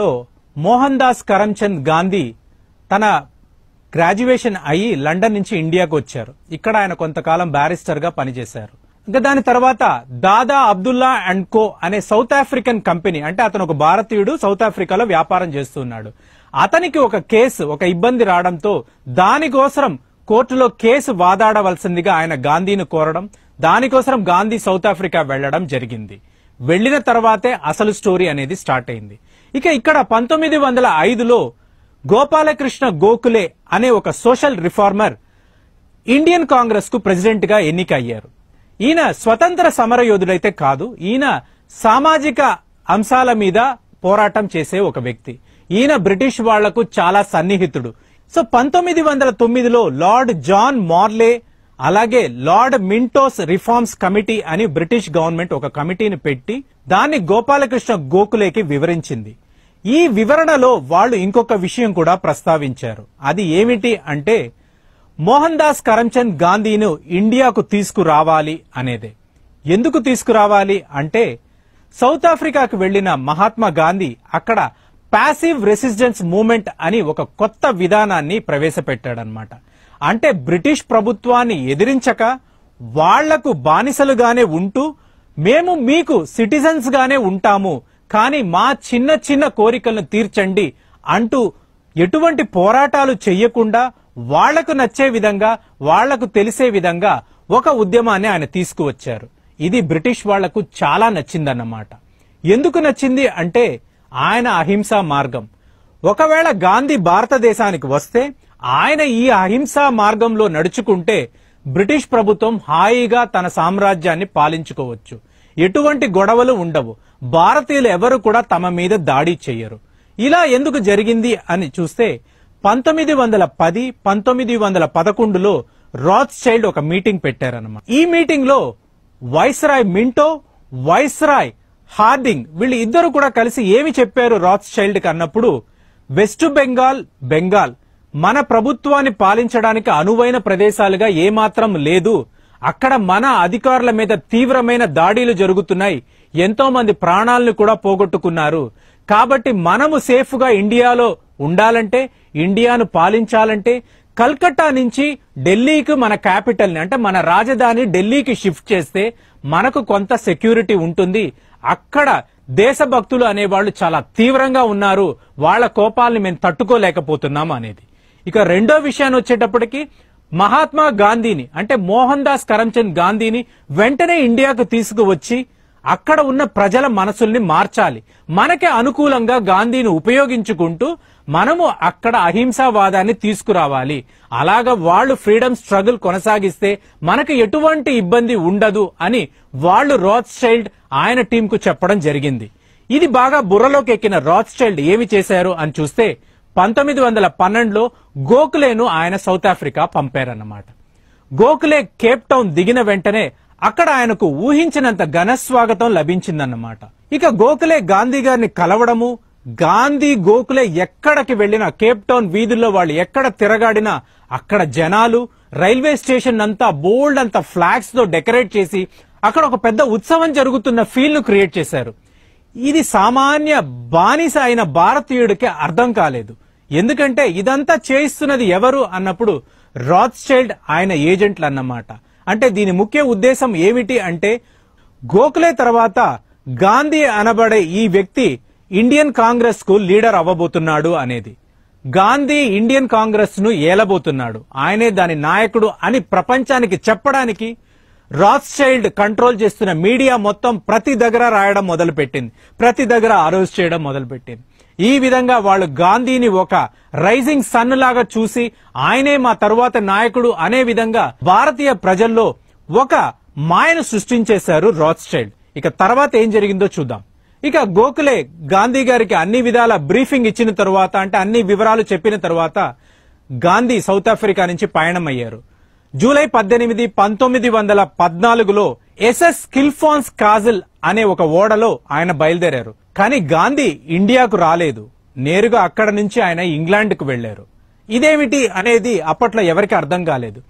లో మోహన్ దాస్ కరమ్చంద్ గాంధీ తన గ్రాడ్యుయేషన్ అయ్యి లండన్ నుంచి ఇండియాకు వచ్చారు ఇక్కడ ఆయన కొంతకాలం బ్యారిస్టర్ గా పనిచేశారు ఇంకా దాని తర్వాత దాదా అబ్దుల్లా అండ్ కో అనే సౌత్ ఆఫ్రికన్ కంపెనీ అంటే అతను ఒక భారతీయుడు సౌత్ ఆఫ్రికాలో వ్యాపారం చేస్తున్నాడు అతనికి ఒక కేసు ఒక ఇబ్బంది రావడంతో దానికోసం కోర్టులో కేసు వాదాడవలసిందిగా ఆయన గాంధీని కోరడం దానికోసం గాంధీ సౌత్ ఆఫ్రికా వెళ్లడం జరిగింది వెళ్లిన తర్వాతే అసలు స్టోరీ అనేది స్టార్ట్ అయింది ఇక ఇక్కడ పంతొమ్మిది వందల ఐదులో గోపాలకృష్ణ గోకులే అనే ఒక సోషల్ రిఫార్మర్ ఇండియన్ కాంగ్రెస్ కు ప్రెసిడెంట్ గా ఎన్నికయ్యారు ఈయన స్వతంత్ర సమర యోధుడైతే కాదు ఈయన సామాజిక అంశాల మీద పోరాటం చేసే ఒక వ్యక్తి ఈయన బ్రిటిష్ వాళ్లకు చాలా సన్నిహితుడు సో పంతొమ్మిది వందల తొమ్మిదిలో లార్డ్ జాన్ మార్లే అలాగే లార్డ్ మింటోస్ రిఫార్మ్స్ కమిటీ అని బ్రిటిష్ గవర్నమెంట్ ఒక కమిటీని పెట్టి దాన్ని గోపాలకృష్ణ గోకులేకి వివరించింది ఈ వివరణలో వాళ్ళు ఇంకొక విషయం కూడా ప్రస్తావించారు అది ఏమిటి అంటే మోహన్ దాస్ కరమ్చంద్ గాంధీను ఇండియాకు తీసుకురావాలి అనేదే ఎందుకు తీసుకురావాలి అంటే సౌత్ ఆఫ్రికాకు వెళ్లిన మహాత్మా గాంధీ అక్కడ ప్యాసివ్ రెసిస్టెన్స్ మూమెంట్ అని ఒక కొత్త విధానాన్ని ప్రవేశపెట్టాడనమాట అంటే బ్రిటిష్ ప్రభుత్వాన్ని ఎదిరించక వాళ్లకు బానిసలుగానే ఉంటూ మేము మీకు సిటిజన్స్ గానే ఉంటాము కానీ మా చిన్న చిన్న కోరికలను తీర్చండి అంటూ ఎటువంటి పోరాటాలు చెయ్యకుండా వాళ్లకు నచ్చే విధంగా వాళ్లకు తెలిసే విధంగా ఒక ఉద్యమాన్ని ఆయన తీసుకువచ్చారు ఇది బ్రిటిష్ వాళ్లకు చాలా నచ్చిందన్నమాట ఎందుకు నచ్చింది అంటే ఆయన అహింసా మార్గం ఒకవేళ గాంధీ భారతదేశానికి వస్తే ఆయన ఈ అహింసా మార్గంలో నడుచుకుంటే బ్రిటిష్ ప్రభుత్వం హాయిగా తన సామ్రాజ్యాన్ని పాలించుకోవచ్చు ఎటువంటి గొడవలు ఉండవు భారతీయులు ఎవరు కూడా తమ మీద దాడి చేయరు ఇలా ఎందుకు జరిగింది అని చూస్తే పంతొమ్మిది వందల పది పంతొమ్మిది వందల పదకొండులో రాత్ చైల్డ్ ఒక మీటింగ్ పెట్టారనమాట ఈ మీటింగ్ లో వైస్రాయ్ మింటో వైస్రాయ్ హార్దింగ్ వీళ్ళు ఇద్దరు కూడా కలిసి ఏమి చెప్పారు రాత్ చైల్డ్ కి అన్నప్పుడు వెస్ట్ బెంగాల్ బెంగాల్ మన ప్రభుత్వాన్ని పాలించడానికి అనువైన ప్రదేశాలుగా ఏమాత్రం లేదు అక్కడ మన అధికారుల మీద తీవ్రమైన దాడిలు జరుగుతున్నాయి ఎంతో మంది ప్రాణాలను కూడా పోగొట్టుకున్నారు కాబట్టి మనము సేఫ్గా ఇండియాలో ఉండాలంటే ఇండియాను పాలించాలంటే కల్కట్టా నుంచి ఢిల్లీకి మన క్యాపిటల్ని అంటే మన రాజధాని ఢిల్లీకి షిఫ్ట్ చేస్తే మనకు కొంత సెక్యూరిటీ ఉంటుంది అక్కడ దేశభక్తులు అనేవాళ్ళు చాలా తీవ్రంగా ఉన్నారు వాళ్ళ కోపాలను మేము తట్టుకోలేకపోతున్నాం అనేది ఇక రెండో విషయాన్ని వచ్చేటప్పటికి మహాత్మా గాంధీని అంటే మోహన్ దాస్ కరమ్చంద్ గాంధీని వెంటనే ఇండియాకు తీసుకువచ్చి అక్కడ ఉన్న ప్రజల మనసుల్ని మార్చాలి మనకి అనుకూలంగా గాంధీని ఉపయోగించుకుంటూ మనము అక్కడ అహింసావాదాన్ని తీసుకురావాలి అలాగ వాళ్ళు ఫ్రీడమ్ స్ట్రగుల్ కొనసాగిస్తే మనకు ఎటువంటి ఇబ్బంది ఉండదు అని వాళ్ళు రాత్ చైల్డ్ ఆయన టీంకు చెప్పడం జరిగింది ఇది బాగా బుర్రలోకి ఎక్కిన రాత్ చైల్డ్ ఏమి చేశారు అని చూస్తే పంతొమ్మిది వందల పన్నెండులో గోఖలేను ఆయన సౌత్ ఆఫ్రికా పంపారన్నమాట గోఖలే కేప్ టౌన్ దిగిన వెంటనే అక్కడ ఆయనకు ఊహించినంత ఘనస్వాగతం లభించిందన్నమాట ఇక గోఖలే గాంధీ గారిని కలవడము గాంధీ గోఖలే ఎక్కడికి వెళ్లినా కేప్ టౌన్ వీధుల్లో వాళ్ళు ఎక్కడ తిరగాడినా అక్కడ జనాలు రైల్వే స్టేషన్ అంతా బోల్డ్ అంత ఫ్లాగ్స్ తో డెకరేట్ చేసి అక్కడ ఒక పెద్ద ఉత్సవం జరుగుతున్న ఫీల్ ను క్రియేట్ చేశారు ఇది సామాన్య బానిస అయిన భారతీయుడికి అర్థం కాలేదు ఎందుకంటే ఇదంతా చేయిస్తున్నది ఎవరు అన్నప్పుడు రాత్ చైల్డ్ ఆయన ఏజెంట్లు అన్నమాట అంటే దీని ముఖ్య ఉద్దేశం ఏమిటి అంటే గోఖలే తర్వాత గాంధీ అనబడే ఈ వ్యక్తి ఇండియన్ కాంగ్రెస్ కు లీడర్ అవ్వబోతున్నాడు అనేది గాంధీ ఇండియన్ కాంగ్రెస్ ను ఏలబోతున్నాడు ఆయనే దాని నాయకుడు అని ప్రపంచానికి చెప్పడానికి రాత్ చైల్డ్ కంట్రోల్ చేస్తున్న మీడియా మొత్తం ప్రతి దగ్గర రాయడం మొదలుపెట్టింది ప్రతి దగ్గర అరోజ్ చేయడం మొదలుపెట్టింది ఈ విధంగా వాళ్ళు గాంధీని ఒక రైజింగ్ సన్ లాగా చూసి ఆయనే మా తరువాత నాయకుడు అనే విధంగా భారతీయ ప్రజల్లో ఒక మాయను సృష్టించేశారు రాత్స్టైల్డ్ ఇక తర్వాత ఏం జరిగిందో చూద్దాం ఇక గోఖలే గాంధీ గారికి అన్ని విధాల బ్రీఫింగ్ ఇచ్చిన తర్వాత అంటే అన్ని వివరాలు చెప్పిన తర్వాత గాంధీ సౌత్ ఆఫ్రికా నుంచి పయనం అయ్యారు జూలై పద్దెనిమిది పంతొమ్మిది వందల పద్నాలుగులో ఎస్ఎస్ కిల్ఫాన్స్ కాజిల్ అనే ఒక ఓడలో ఆయన బయలుదేరారు కానీ గాంధీ ఇండియాకు రాలేదు నేరుగా అక్కడ నుంచి ఆయన ఇంగ్లాండ్కు వెళ్లారు ఇదేమిటి అనేది అప్పట్లో ఎవరికి అర్థం కాలేదు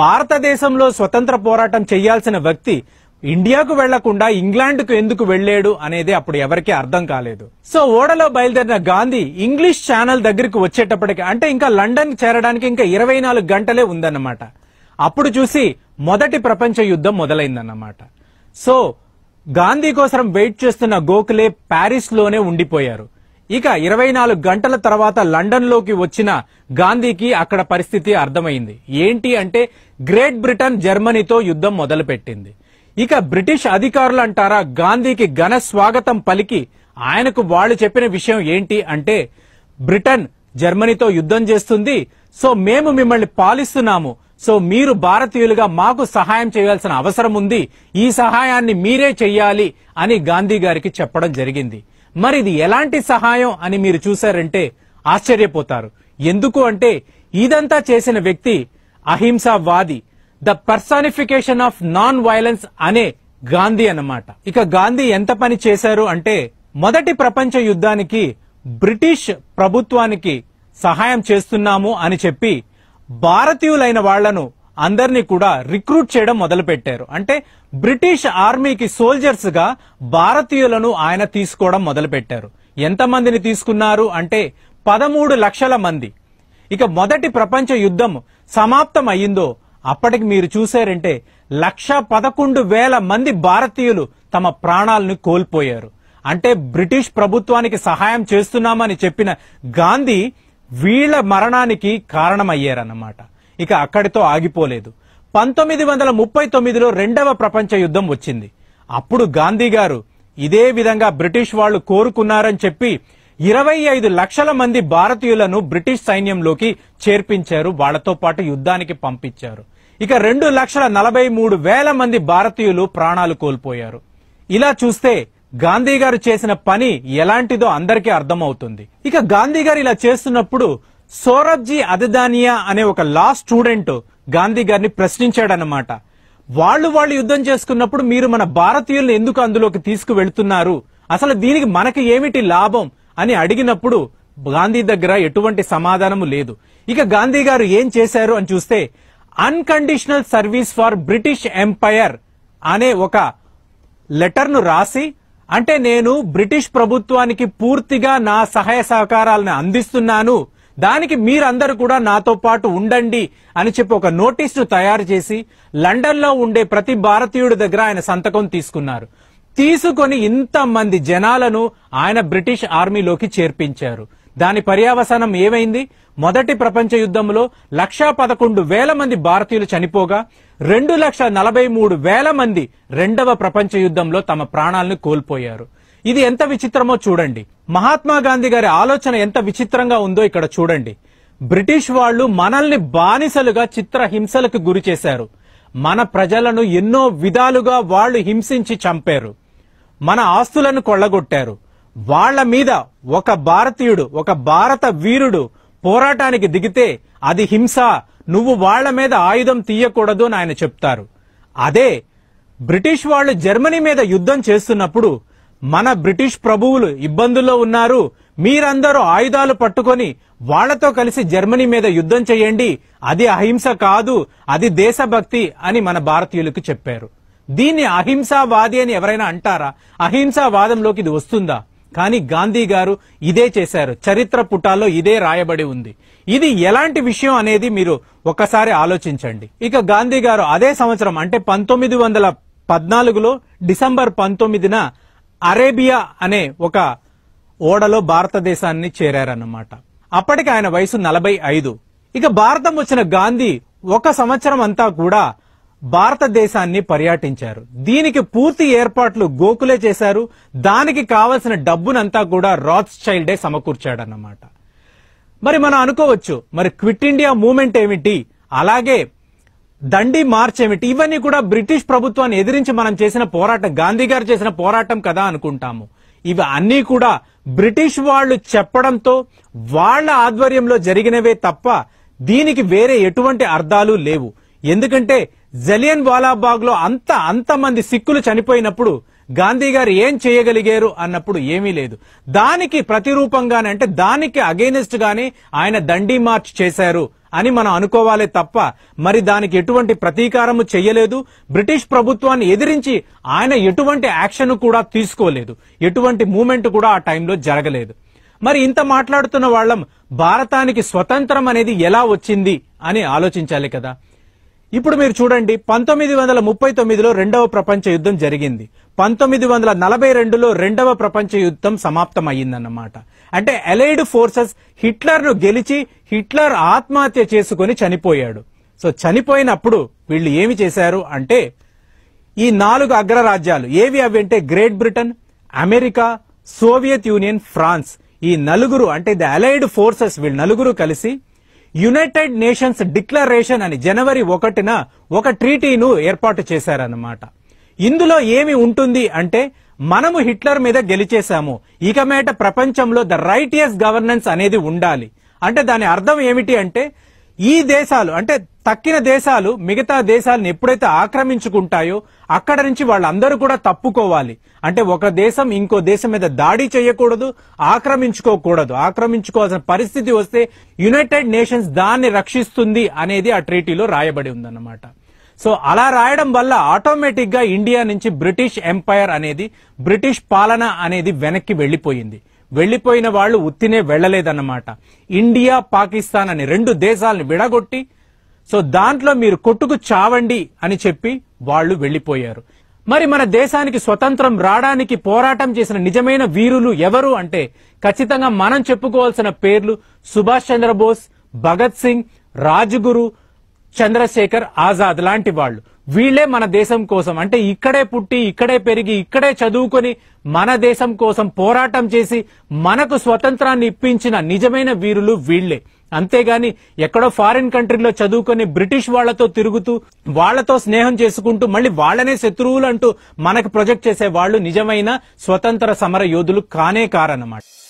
భారతదేశంలో స్వతంత్ర పోరాటం చేయాల్సిన వ్యక్తి ఇండియాకు వెళ్లకుండా ఇంగ్లాండ్కు ఎందుకు వెళ్లాడు అనేది అప్పుడు ఎవరికీ అర్థం కాలేదు సో ఓడలో బయలుదేరిన గాంధీ ఇంగ్లీష్ ఛానల్ దగ్గరికి వచ్చేటప్పటికి అంటే ఇంకా లండన్ చేరడానికి ఇంకా ఇరవై నాలుగు గంటలే ఉందన్నమాట అప్పుడు చూసి మొదటి ప్రపంచ యుద్ధం మొదలైందన్నమాట సో గాంధీ కోసం వెయిట్ చేస్తున్న గోఖలే ప్యారిస్ లోనే ఉండిపోయారు ఇక ఇరవై నాలుగు గంటల తర్వాత లండన్ లోకి వచ్చిన గాంధీకి అక్కడ పరిస్థితి అర్థమైంది ఏంటి అంటే గ్రేట్ బ్రిటన్ జర్మనీతో యుద్ధం మొదలుపెట్టింది ఇక బ్రిటిష్ అధికారులు అంటారా గాంధీకి ఘన స్వాగతం పలికి ఆయనకు వాళ్ళు చెప్పిన విషయం ఏంటి అంటే బ్రిటన్ జర్మనీతో యుద్ధం చేస్తుంది సో మేము మిమ్మల్ని పాలిస్తున్నాము సో మీరు భారతీయులుగా మాకు సహాయం చేయాల్సిన అవసరం ఉంది ఈ సహాయాన్ని మీరే చెయ్యాలి అని గాంధీ గారికి చెప్పడం జరిగింది మరి ఇది ఎలాంటి సహాయం అని మీరు చూశారంటే ఆశ్చర్యపోతారు ఎందుకు అంటే ఇదంతా చేసిన వ్యక్తి అహింసావాది the personification of non violence అనే గాంధీ అన్నమాట ఇక గాంధీ ఎంత పని చేశారు అంటే మొదటి ప్రపంచ యుద్ధానికి బ్రిటిష్ ప్రభుత్వానికి సహాయం చేస్తున్నాము అని చెప్పి భారతీయులైన వాళ్లను అందరినీ కూడా రిక్రూట్ చేయడం మొదలుపెట్టారు అంటే బ్రిటిష్ ఆర్మీకి సోల్జర్స్ గా భారతీయులను ఆయన తీసుకోవడం మొదలుపెట్టారు ఎంతమందిని తీసుకున్నారు అంటే పదమూడు లక్షల మంది ఇక మొదటి ప్రపంచ యుద్ధం సమాప్తం అయ్యిందో అప్పటికి మీరు చూశారంటే లక్ష పదకొండు వేల మంది భారతీయులు తమ ప్రాణాలను కోల్పోయారు అంటే బ్రిటిష్ ప్రభుత్వానికి సహాయం చేస్తున్నామని చెప్పిన గాంధీ వీళ్ల మరణానికి కారణమయ్యారన్నమాట ఇక అక్కడితో ఆగిపోలేదు పంతొమ్మిది వందల ముప్పై తొమ్మిదిలో రెండవ ప్రపంచ యుద్ధం వచ్చింది అప్పుడు గాంధీ గారు ఇదే విధంగా బ్రిటిష్ వాళ్లు కోరుకున్నారని చెప్పి ఇరవై ఐదు లక్షల మంది భారతీయులను బ్రిటిష్ సైన్యంలోకి చేర్పించారు వాళ్లతో పాటు యుద్ధానికి పంపించారు ఇక రెండు లక్షల నలభై మూడు వేల మంది భారతీయులు ప్రాణాలు కోల్పోయారు ఇలా చూస్తే గాంధీ గారు చేసిన పని ఎలాంటిదో అందరికీ అర్థమవుతుంది ఇక గాంధీ గారు ఇలా చేస్తున్నప్పుడు సోరబ్జీ అదదానియా అనే ఒక లా స్టూడెంట్ గాంధీ గారిని ప్రశ్నించాడనమాట వాళ్ళు వాళ్ళు యుద్ధం చేసుకున్నప్పుడు మీరు మన భారతీయులను ఎందుకు అందులోకి తీసుకువెళ్తున్నారు అసలు దీనికి మనకి ఏమిటి లాభం అని అడిగినప్పుడు గాంధీ దగ్గర ఎటువంటి సమాధానము లేదు ఇక గాంధీ గారు ఏం చేశారు అని చూస్తే unconditional service for British empire అనే ఒక లెటర్ను రాసి అంటే నేను బ్రిటిష్ ప్రభుత్వానికి పూర్తిగా నా సహాయ సహకారాలను అందిస్తున్నాను దానికి మీరందరూ కూడా నాతో పాటు ఉండండి అని చెప్పి ఒక నోటీసు తయారు చేసి లండన్లో ఉండే ప్రతి భారతీయుడి దగ్గర ఆయన సంతకం తీసుకున్నారు తీసుకొని ఇంతమంది జనాలను ఆయన బ్రిటిష్ ఆర్మీలోకి చేర్పించారు దాని పర్యావసానం ఏమైంది మొదటి ప్రపంచ యుద్ధంలో లక్షా పదకొండు వేల మంది భారతీయులు చనిపోగా రెండు లక్ష నలభై మూడు వేల మంది రెండవ ప్రపంచ యుద్ధంలో తమ ప్రాణాలను కోల్పోయారు ఇది ఎంత విచిత్రమో చూడండి మహాత్మా గాంధీ గారి ఆలోచన ఎంత విచిత్రంగా ఉందో ఇక్కడ చూడండి బ్రిటిష్ వాళ్ళు మనల్ని బానిసలుగా చిత్రహింసలకు గురి చేశారు మన ప్రజలను ఎన్నో విధాలుగా వాళ్ళు హింసించి చంపారు మన ఆస్తులను కొల్లగొట్టారు వాళ్ల మీద ఒక భారతీయుడు ఒక భారత వీరుడు పోరాటానికి దిగితే అది హింస నువ్వు వాళ్ల మీద ఆయుధం తీయకూడదు అని ఆయన చెప్తారు అదే బ్రిటిష్ వాళ్ళు జర్మనీ మీద యుద్ధం చేస్తున్నప్పుడు మన బ్రిటిష్ ప్రభువులు ఇబ్బందుల్లో ఉన్నారు మీరందరూ ఆయుధాలు పట్టుకొని వాళ్లతో కలిసి జర్మనీ మీద యుద్ధం చేయండి అది అహింస కాదు అది దేశభక్తి అని మన భారతీయులకు చెప్పారు దీన్ని అహింసావాది అని ఎవరైనా అంటారా అహింసావాదంలోకి ఇది వస్తుందా కానీ గాంధీ గారు ఇదే చేశారు చరిత్ర పుటాల్లో ఇదే రాయబడి ఉంది ఇది ఎలాంటి విషయం అనేది మీరు ఒకసారి ఆలోచించండి ఇక గాంధీ గారు అదే సంవత్సరం అంటే పంతొమ్మిది వందల పద్నాలుగులో డిసెంబర్ పంతొమ్మిదిన అరేబియా అనే ఒక ఓడలో భారతదేశాన్ని చేరారన్నమాట అప్పటికి ఆయన వయసు నలభై ఐదు ఇక భారతం వచ్చిన గాంధీ ఒక సంవత్సరం అంతా కూడా భారతదేశాన్ని పర్యాటించారు దీనికి పూర్తి ఏర్పాట్లు గోకులే చేశారు దానికి కావలసిన డబ్బునంతా కూడా రాత్స్ చైల్డే సమకూర్చాడన్నమాట మరి మనం అనుకోవచ్చు మరి క్విట్ ఇండియా మూమెంట్ ఏమిటి అలాగే దండి మార్చ్ ఏమిటి ఇవన్నీ కూడా బ్రిటిష్ ప్రభుత్వాన్ని ఎదిరించి మనం చేసిన పోరాటం గాంధీ గారు చేసిన పోరాటం కదా అనుకుంటాము ఇవి అన్నీ కూడా బ్రిటిష్ వాళ్ళు చెప్పడంతో వాళ్ళ ఆధ్వర్యంలో జరిగినవే తప్ప దీనికి వేరే ఎటువంటి అర్థాలు లేవు ఎందుకంటే జలియన్ బాలాబాగ్ లో అంత అంతమంది సిక్కులు చనిపోయినప్పుడు గాంధీ గారు ఏం చేయగలిగారు అన్నప్పుడు ఏమీ లేదు దానికి ప్రతిరూపంగానే అంటే దానికి అగేనిస్ట్ గాని ఆయన దండి మార్చ్ చేశారు అని మనం అనుకోవాలే తప్ప మరి దానికి ఎటువంటి ప్రతీకారము చేయలేదు బ్రిటిష్ ప్రభుత్వాన్ని ఎదిరించి ఆయన ఎటువంటి యాక్షన్ కూడా తీసుకోలేదు ఎటువంటి మూమెంట్ కూడా ఆ టైంలో జరగలేదు మరి ఇంత మాట్లాడుతున్న వాళ్ళం భారతానికి స్వతంత్రం అనేది ఎలా వచ్చింది అని ఆలోచించాలి కదా ఇప్పుడు మీరు చూడండి పంతొమ్మిది వందల ముప్పై తొమ్మిదిలో రెండవ ప్రపంచ యుద్ధం జరిగింది పంతొమ్మిది వందల నలభై రెండులో రెండవ ప్రపంచ యుద్ధం సమాప్తం అయిందన్నమాట అంటే అలైడ్ ఫోర్సెస్ హిట్లర్ను గెలిచి హిట్లర్ ఆత్మహత్య చేసుకుని చనిపోయాడు సో చనిపోయినప్పుడు వీళ్ళు ఏమి చేశారు అంటే ఈ నాలుగు అగ్రరాజ్యాలు ఏవి అవి అంటే Great Britain America Soviet Union France ఈ నలుగురు అంటే ద అలైడ్ ఫోర్సెస్ వీళ్ళు నలుగురు కలిసి యునైటెడ్ నేషన్స్ డిక్లరేషన్ అని జనవరి ఒకటిన ఒక ట్రీటీను ఏర్పాటు చేశారన్నమాట ఇందులో ఏమి ఉంటుంది అంటే మనము హిట్లర్ మీద గెలిచేశాము ఇక మేట ప్రపంచంలో ద రైటియస్ గవర్నెన్స్ అనేది ఉండాలి అంటే దాని అర్థం ఏమిటి అంటే ఈ దేశాలు అంటే తక్కిన దేశాలు మిగతా దేశాలను ఎప్పుడైతే ఆక్రమించుకుంటాయో అక్కడ నుంచి వాళ్ళందరూ కూడా తప్పుకోవాలి అంటే ఒక దేశం ఇంకో దేశం మీద దాడి చేయకూడదు ఆక్రమించుకోకూడదు ఆక్రమించుకోవాల్సిన పరిస్థితి వస్తే యునైటెడ్ నేషన్స్ దాన్ని రక్షిస్తుంది అనేది ఆ ట్రీటీలో రాయబడి ఉందన్నమాట సో అలా రాయడం వల్ల ఆటోమేటిక్ గా ఇండియా నుంచి బ్రిటిష్ ఎంపైర్ అనేది బ్రిటిష్ పాలన అనేది వెనక్కి వెళ్లిపోయింది వెళ్లిపోయిన వాళ్ళు ఉత్తినే వెళ్లలేదన్నమాట ఇండియా పాకిస్తాన్ అని రెండు దేశాలను విడగొట్టి సో దాంట్లో మీరు కొట్టుకు చావండి అని చెప్పి వాళ్ళు వెళ్లిపోయారు మరి మన దేశానికి స్వతంత్రం రావడానికి పోరాటం చేసిన నిజమైన వీరులు ఎవరు అంటే ఖచ్చితంగా మనం చెప్పుకోవాల్సిన పేర్లు సుభాష్ చంద్రబోస్ భగత్ సింగ్ రాజగురు చంద్రశేఖర్ ఆజాద్ లాంటి వాళ్ళు వీళ్లే మన దేశం కోసం అంటే ఇక్కడే పుట్టి ఇక్కడే పెరిగి ఇక్కడే చదువుకొని మన దేశం కోసం పోరాటం చేసి మనకు స్వతంత్రాన్ని ఇప్పించిన నిజమైన వీరులు వీళ్లే అంతేగాని ఎక్కడో ఫారిన్ కంట్రీలో చదువుకొని బ్రిటిష్ వాళ్లతో తిరుగుతూ వాళ్లతో స్నేహం చేసుకుంటూ మళ్ళీ వాళ్లనే శత్రువులు అంటూ మనకు ప్రొజెక్ట్ చేసే వాళ్ళు నిజమైన స్వతంత్ర సమర యోధులు కానే కారన్నమాట